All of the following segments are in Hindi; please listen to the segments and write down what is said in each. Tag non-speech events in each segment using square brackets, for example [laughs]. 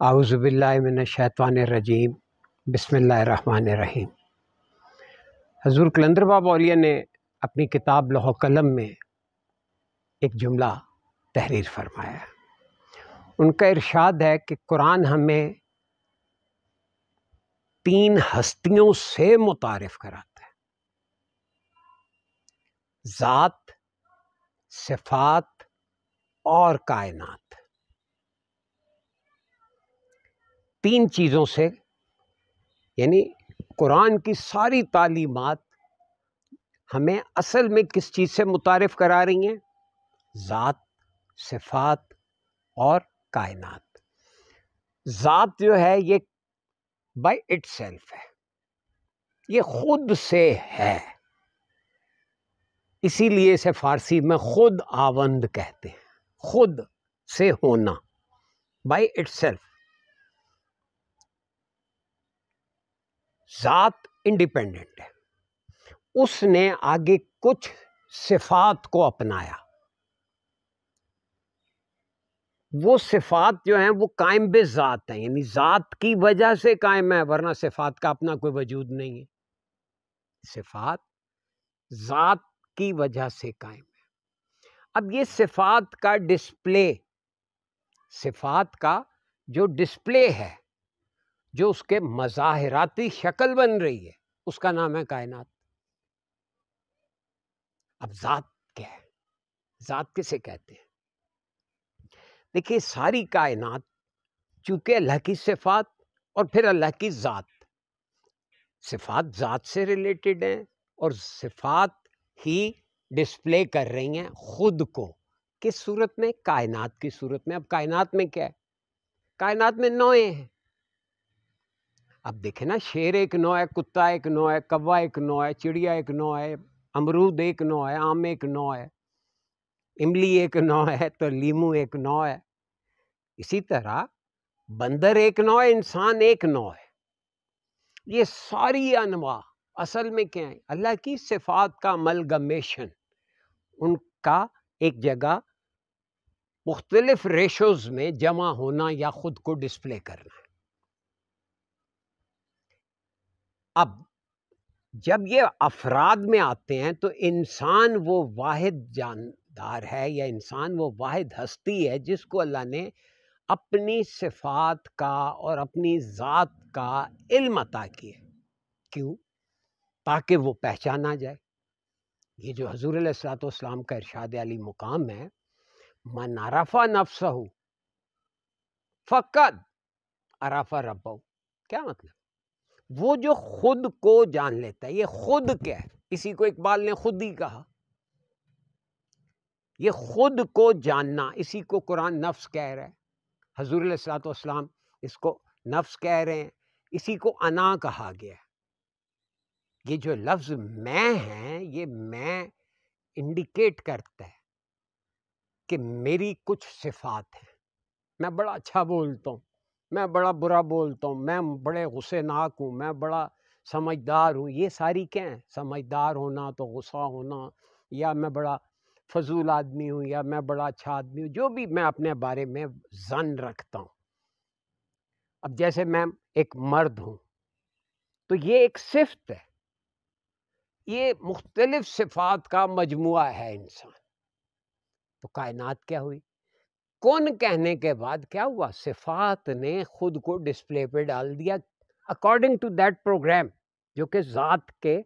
शैतवान रजीम रन रहीम हजूर कलंदर बाब औलिया ने अपनी किताब लहो कलम में एक जुमला तहरीर फरमाया उनका इरशाद है कि कुरान हमें तीन हस्तियों से मुतारफ़ कराता है ज़ात सिफात और कायनात तीन चीज़ों से यानी कुरान की सारी तालीमत हमें असल में किस चीज़ से मुतारफ़ करा रही हैं ज़ात सिफात और कायनात ज़ात जो है ये बाय इट सेल्फ है ये खुद से है इसीलिए इसे फारसी में खुद आवंद कहते हैं खुद से होना बाय इट सेल्फ ज़ात इंडिपेंडेंट है उसने आगे कुछ सिफात को अपनाया वो सिफात जो हैं वो कायम बे ज़ात हैं यानी ज़ात की वजह से कायम है वरना सिफात का अपना कोई वजूद नहीं है सिफात ज़ात की वजह से कायम है अब ये सिफात का डिस्प्ले सिफात का जो डिस्प्ले है जो उसके मज़ाहराती शक्ल बन रही है उसका नाम है कायनात अब ज़ात क्या है ज़ात किसे कहते हैं देखिए सारी कायनात चूंकि अल्लाह की सिफात और फिर अल्लाह की ज़ात सिफात ज़ात से रिलेटेड हैं और सिफात ही डिस्प्ले कर रही हैं ख़ुद को किस सूरत में कायनात की सूरत में अब कायनात में क्या है कायनात में नोए हैं अब देखे ना शेर एक नौ है कुत्ता एक नौ है कौवा एक नौ है चिड़िया एक नौ है अमरूद एक नौ है आम एक नौ है इमली एक नौ है तो लीमू एक नौ है इसी तरह बंदर एक नौ है इंसान एक नौ है ये सारी अनवा असल में क्या है अल्लाह की सिफात का मलगमेशन उनका एक जगह मुख्तलिफ रेशोज़ में जमा होना या ख़ुद को डिस्प्ले करना है अब जब ये अफराद में आते हैं तो इंसान वो वाहिद जानदार है या इंसान वो वाहिद हस्ती है जिसको अल्लाह ने अपनी सिफात का और अपनी ज़ात का इल्म अता किया क्यों ताकि वो पहचाना जाए ये जो हजूर सलाम का इरशाद अली मुकाम है मन अरफा नफ्स हो फ़कत क्या मतलब वो जो खुद को जान लेता है ये खुद क्या है इसी को इकबाल ने खुद ही कहा ये खुद को जानना इसी को कुरान नफ्स कह रहा है हजूर सलाम इसको नफ्स कह रहे हैं इसी को अना कहा गया ये जो लफ्ज़ मैं है ये मैं इंडिकेट करता है कि मेरी कुछ सिफात हैं मैं बड़ा अच्छा बोलता हूँ मैं बड़ा बुरा बोलता हूँ मैं बड़े गुस्से नाक हूँ मैं बड़ा समझदार हूँ ये सारी क्या हैं समझदार होना तो गुस्सा होना या मैं बड़ा फजूल आदमी हूँ या मैं बड़ा अच्छा आदमी हूँ जो भी मैं अपने बारे में जन रखता हूँ अब जैसे मैं एक मर्द हूँ तो ये एक सिफत है ये मुख्तलिफ सिफात का मजमु है इंसान तो कायनात क्या हुई कौन कहने के बाद क्या हुआ सिफात ने खुद को डिस्प्ले पे डाल दिया अकॉर्डिंग टू दैट प्रोग्राम जो कि ज़ात के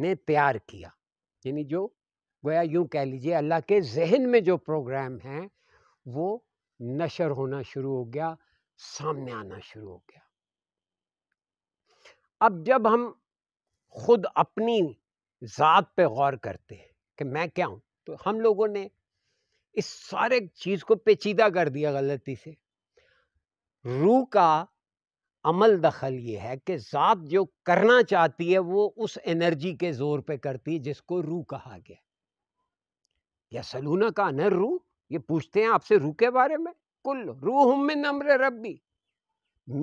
ने तैयार किया यानी जो गोया यूँ कह लीजिए अल्लाह के जहन में जो प्रोग्राम है वो नशर होना शुरू हो गया सामने आना शुरू हो गया अब जब हम खुद अपनी ज़ात पे गौर करते हैं कि मैं क्या हूँ तो हम लोगों ने इस सारे चीज़ को पेचीदा कर दिया गलती से रू का अमल दखल ये है कि ज़ात जो करना चाहती है वो उस एनर्जी के ज़ोर पे करती है जिसको रू कहा गया या सलूना का न रू ये पूछते हैं आपसे रू के बारे में कुल रू हम मिन अमरे रब्बी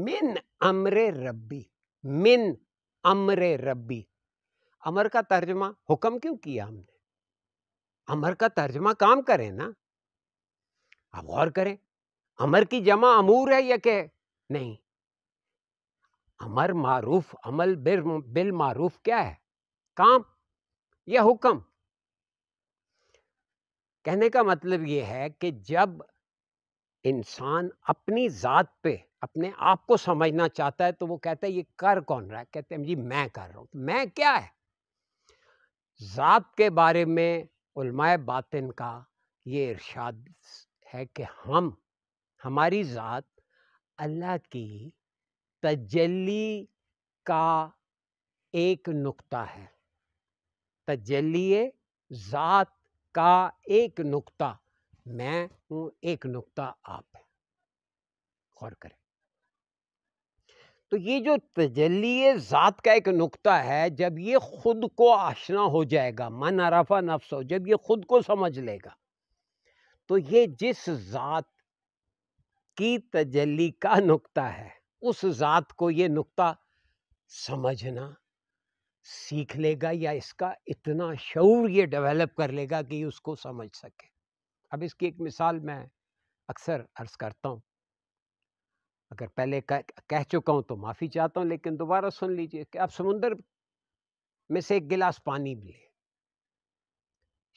मिन अमरे रब्बी मिन अमरे रब्बी अमर का तर्जमा हुक्म क्यों किया हमने अमर का तर्जमा काम करे ना आप गौर करें अमर की जमा अमूर है या क्या नहीं अमर मारूफ अमल बिर बिल मारूफ क्या है काम या हुक्म कहने का मतलब यह है कि जब इंसान अपनी ज़ात पे अपने आप को समझना चाहता है तो वो कहता है ये कर कौन रहा है कहते हैं जी मैं कर रहा हूं तो मैं क्या है ज़ात के बारे में उलमाए बातिन का ये इर्शाद है कि हम हमारी ज़ात अल्लाह की तजली का एक नुक्ता है तजल्ली ज़ात का एक नुक्ता मैं हूँ एक नुक्ता आप है गौर करें तो ये जो तजली ज़ात का एक नुक्ता है जब ये ख़ुद को आशना हो जाएगा मन अरफा नफ्स हो जब ये ख़ुद को समझ लेगा तो ये जिस ज़ात की तजली का नुक्ता है उस ज़ात को ये नुक्ता समझना सीख लेगा या इसका इतना शौर ये डेवलप कर लेगा कि उसको समझ सके अब इसकी एक मिसाल मैं अक्सर अर्ज़ करता हूँ अगर पहले कह, कह चुका हूँ तो माफ़ी चाहता हूँ लेकिन दोबारा सुन लीजिए कि आप समुंदर में से एक गिलास पानी भी लें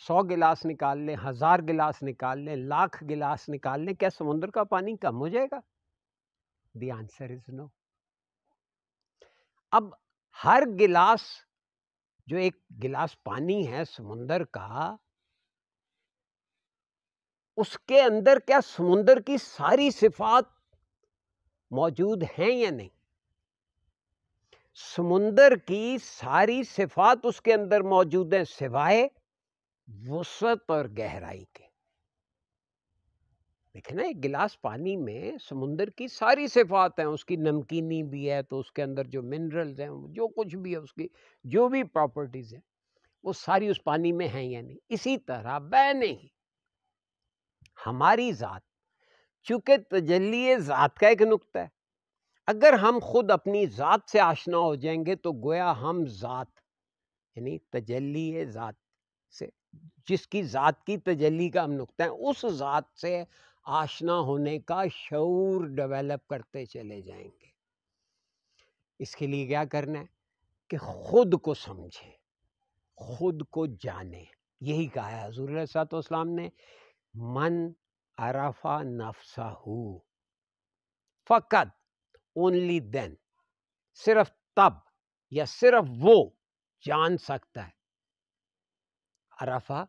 सौ गिलास निकाल लें हज़ार गिलास निकाल लें लाख गिलास निकाल लें क्या समुद्र का पानी कम हो जाएगा द आंसर इज़ नो अब हर गिलास जो एक गिलास पानी है समुंदर का उसके अंदर क्या समुंदर की सारी सिफात मौजूद हैं या नहीं समुंदर की सारी सिफात उसके अंदर मौजूद है सिवाय वसत और गहराई के देखे ना एक गिलास पानी में समुंदर की सारी सिफात हैं उसकी नमकीनी भी है तो उसके अंदर जो मिनरल्स हैं जो कुछ भी है उसकी जो भी प्रॉपर्टीज़ हैं वो सारी उस पानी में हैं या नहीं इसी तरह बह नहीं हमारी ज़ात चूँकि तजल्ली ज़ात का एक नुकता है अगर हम खुद अपनी ज़ात से आशना हो जाएंगे तो गोया हम ज़ात यानी तजली ज़ात से जिसकी ज़ात की तजली का हम नुकता है उस ज़ात से आशना होने का शूर डेवलप करते चले जाएंगे इसके लिए क्या करना है कि ख़ुद को समझे खुद को जाने यही कहा है हजूर सलाम ने मन अराफा नफसा हो फ़कत ओनली देन सिर्फ तब या सिर्फ वो जान सकता है अरफा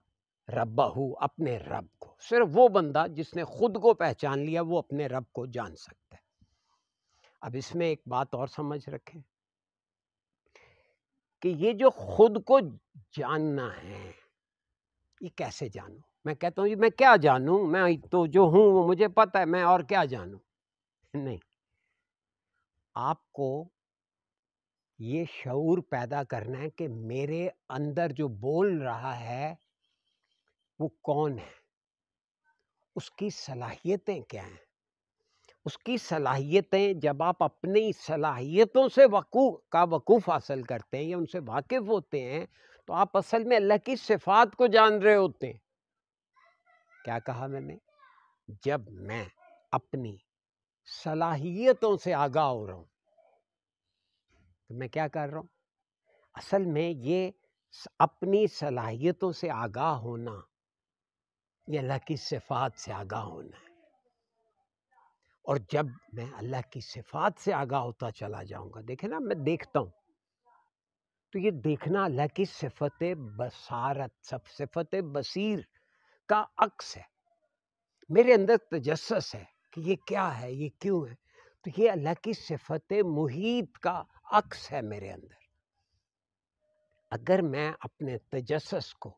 रब्बाहू अपने रब को सिर्फ वो बंदा जिसने खुद को पहचान लिया वो अपने रब को जान सकता है अब इसमें एक बात और समझ रखें कि ये जो खुद को जानना है ये कैसे जानू मैं कहता हूँ मैं क्या जानू मैं तो जो हूँ वो मुझे पता है मैं और क्या जानू [laughs] नहीं आपको ये शूर पैदा करना है कि मेरे अंदर जो बोल रहा है वो कौन है उसकी सलाहियतें क्या हैं उसकी सलाहियतें जब आप अपनी सलाहियतों से वकू का वकूफ़ हासिल करते हैं या उनसे वाकिफ़ होते हैं तो आप असल में अल्लाह की सिफात को जान रहे होते हैं क्या कहा मैंने जब मैं अपनी सलाहियतों से आगाह हो रहा हूँ तो मैं क्या कर रहा हूँ असल में ये अपनी सलाहियतों से आगाह होना ये अल्लाह की सिफात से आगाह होना है और जब मैं अल्लाह की सिफात से आगाह होता चला जाऊंगा देखे ना मैं देखता हूँ तो ये देखना अल्लाह की सिफत बसारत सब सिफत बसीर का अक्स है मेरे अंदर तजस्स है कि ये क्या है ये क्यों है तो ये अल्लाह की सिफत मुहित का अक्स है मेरे अंदर अगर मैं अपने तजस को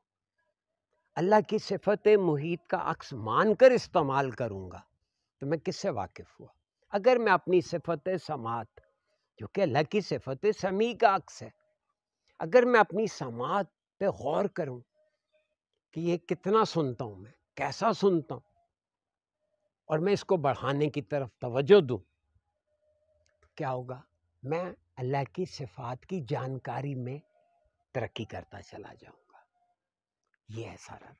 अल्लाह की सिफत मुहित का अक्स मानकर इस्तेमाल करूँगा तो मैं किससे वाकिफ़ हुआ अगर मैं अपनी सिफत समात जो कि अल्लाह की सिफत समी का अक्स है अगर मैं अपनी समात पे गौर करूं कि ये कितना सुनता हूं मैं कैसा सुनता हूं और मैं इसको बढ़ाने की तरफ तवज्जो दूं क्या होगा मैं अल्लाह की सिफात की जानकारी में तरक्की करता चला जाऊंगा ये है सारा